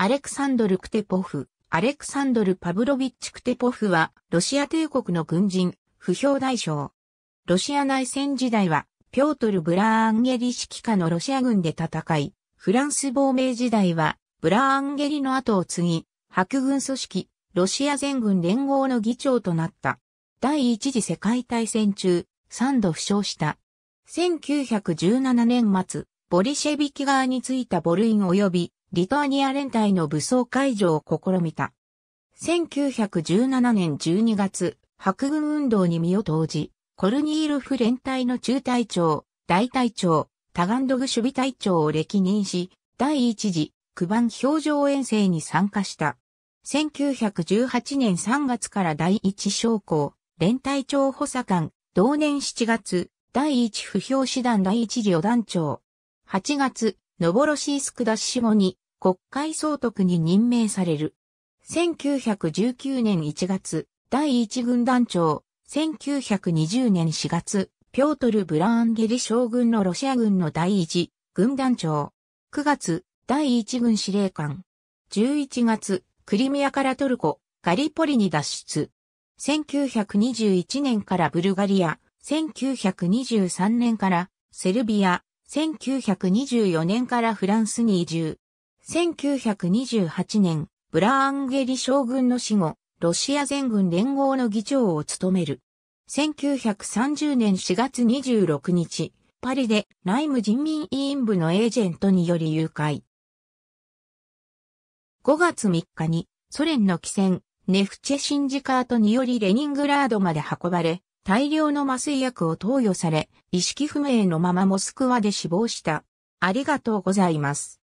アレクサンドル・クテポフ、アレクサンドル・パブロビッチ・クテポフは、ロシア帝国の軍人、不評大将。ロシア内戦時代は、ピョートル・ブラーンゲリ指揮下のロシア軍で戦い、フランス亡命時代は、ブラーンゲリの後を継ぎ、白軍組織、ロシア全軍連合の議長となった。第一次世界大戦中、三度負傷した。1917年末、ボリシェビキ側についたボルイン及びリトアニア連隊の武装解除を試みた。1917年12月、白軍運動に身を投じ、コルニールフ連隊の中隊長、大隊長、タガンドグ守備隊長を歴任し、第一次、九番表情遠征に参加した。1918年3月から第一将校、連隊長補佐官、同年7月、第一不評師団第一旅団長。8月、ノボロシースク脱脂後に国会総督に任命される。1919年1月、第一軍団長、1920年4月、ピョートル・ブラーンゲリ将軍のロシア軍の第一軍団長。9月、第一軍司令官。11月、クリミアからトルコ、ガリポリに脱出。1921年からブルガリア、1923年からセルビア、1924年からフランスに移住。1928年、ブラーンゲリ将軍の死後、ロシア全軍連合の議長を務める。1930年4月26日、パリで内務人民委員部のエージェントにより誘拐。5月3日にソ連の汽船、ネフチェシンジカートによりレニングラードまで運ばれ、大量の麻酔薬を投与され、意識不明のままモスクワで死亡した。ありがとうございます。